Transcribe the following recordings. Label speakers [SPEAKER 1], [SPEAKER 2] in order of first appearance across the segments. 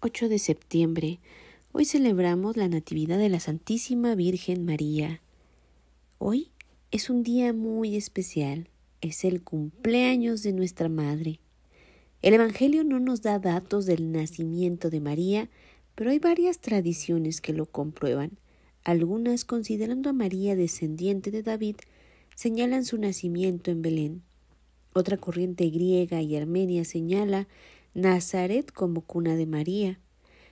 [SPEAKER 1] 8 de septiembre. Hoy celebramos la Natividad de la Santísima Virgen María. Hoy es un día muy especial. Es el cumpleaños de nuestra Madre. El Evangelio no nos da datos del nacimiento de María, pero hay varias tradiciones que lo comprueban. Algunas, considerando a María descendiente de David, señalan su nacimiento en Belén. Otra corriente griega y armenia señala Nazaret como cuna de María.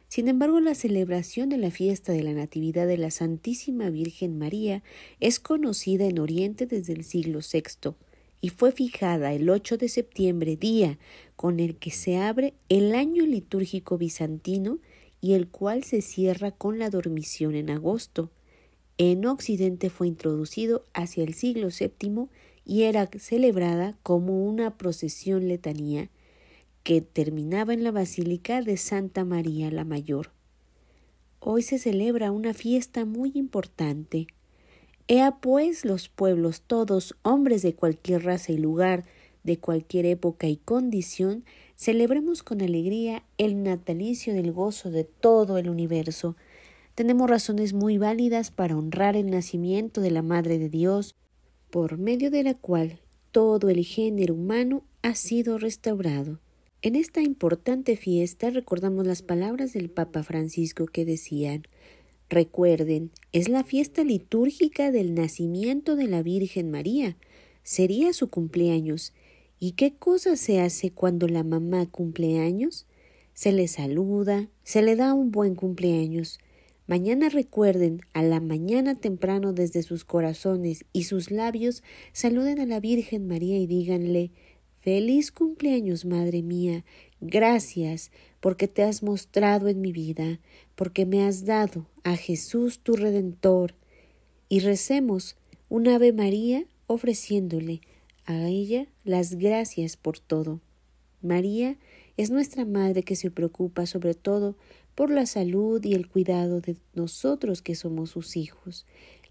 [SPEAKER 1] Sin embargo, la celebración de la fiesta de la Natividad de la Santísima Virgen María es conocida en Oriente desde el siglo VI y fue fijada el 8 de septiembre, día con el que se abre el año litúrgico bizantino y el cual se cierra con la dormición en agosto. En Occidente fue introducido hacia el siglo VII y era celebrada como una procesión letanía que terminaba en la Basílica de Santa María la Mayor. Hoy se celebra una fiesta muy importante. Ea pues los pueblos todos, hombres de cualquier raza y lugar, de cualquier época y condición, celebremos con alegría el natalicio del gozo de todo el universo. Tenemos razones muy válidas para honrar el nacimiento de la Madre de Dios, por medio de la cual todo el género humano ha sido restaurado. En esta importante fiesta recordamos las palabras del Papa Francisco que decían Recuerden, es la fiesta litúrgica del nacimiento de la Virgen María. Sería su cumpleaños. ¿Y qué cosa se hace cuando la mamá cumple años? Se le saluda, se le da un buen cumpleaños. Mañana recuerden, a la mañana temprano desde sus corazones y sus labios, saluden a la Virgen María y díganle Feliz cumpleaños, Madre mía. Gracias porque te has mostrado en mi vida, porque me has dado a Jesús tu Redentor. Y recemos un Ave María ofreciéndole a ella las gracias por todo. María es nuestra Madre que se preocupa sobre todo por la salud y el cuidado de nosotros que somos sus hijos.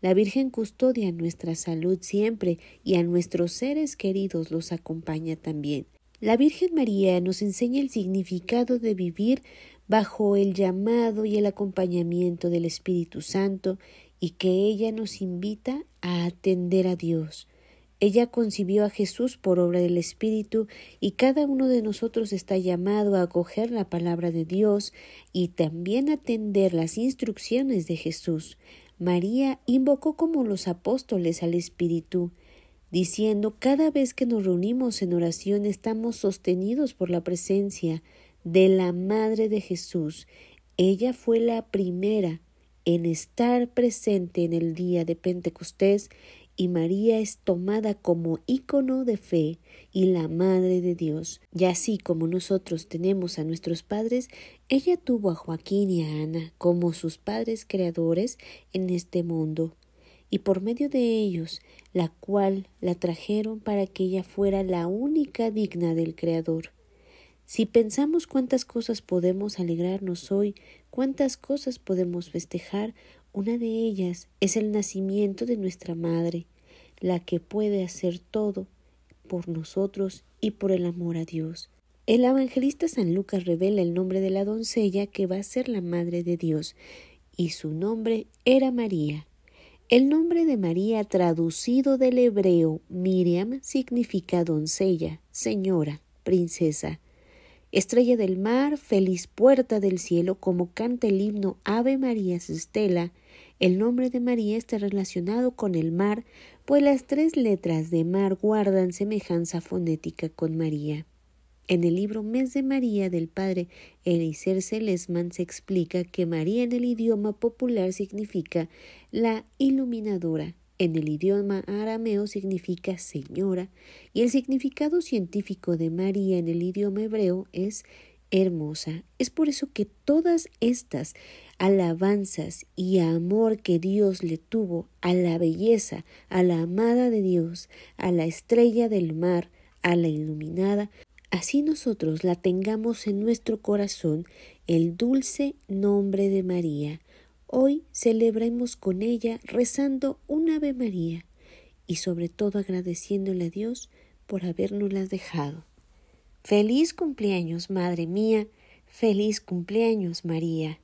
[SPEAKER 1] La Virgen custodia nuestra salud siempre y a nuestros seres queridos los acompaña también. La Virgen María nos enseña el significado de vivir bajo el llamado y el acompañamiento del Espíritu Santo y que ella nos invita a atender a Dios. Ella concibió a Jesús por obra del Espíritu y cada uno de nosotros está llamado a acoger la palabra de Dios y también atender las instrucciones de Jesús. María invocó como los apóstoles al Espíritu, diciendo cada vez que nos reunimos en oración estamos sostenidos por la presencia de la Madre de Jesús. Ella fue la primera en estar presente en el día de Pentecostés y María es tomada como ícono de fe y la Madre de Dios. Y así como nosotros tenemos a nuestros padres, ella tuvo a Joaquín y a Ana como sus padres creadores en este mundo, y por medio de ellos, la cual la trajeron para que ella fuera la única digna del Creador. Si pensamos cuántas cosas podemos alegrarnos hoy, cuántas cosas podemos festejar una de ellas es el nacimiento de nuestra Madre, la que puede hacer todo por nosotros y por el amor a Dios. El evangelista San Lucas revela el nombre de la doncella que va a ser la Madre de Dios, y su nombre era María. El nombre de María traducido del hebreo Miriam significa doncella, señora, princesa. Estrella del mar, feliz puerta del cielo, como canta el himno Ave María Estela, el nombre de María está relacionado con el mar, pues las tres letras de mar guardan semejanza fonética con María. En el libro Mes de María del padre Eliezer Selesman se explica que María en el idioma popular significa la iluminadora, en el idioma arameo significa señora y el significado científico de María en el idioma hebreo es hermosa. Es por eso que todas estas alabanzas y amor que Dios le tuvo a la belleza, a la amada de Dios, a la estrella del mar, a la iluminada, así nosotros la tengamos en nuestro corazón el dulce nombre de María. Hoy celebremos con ella rezando un Ave María y sobre todo agradeciéndole a Dios por habernosla dejado. Feliz cumpleaños, Madre mía, feliz cumpleaños, María.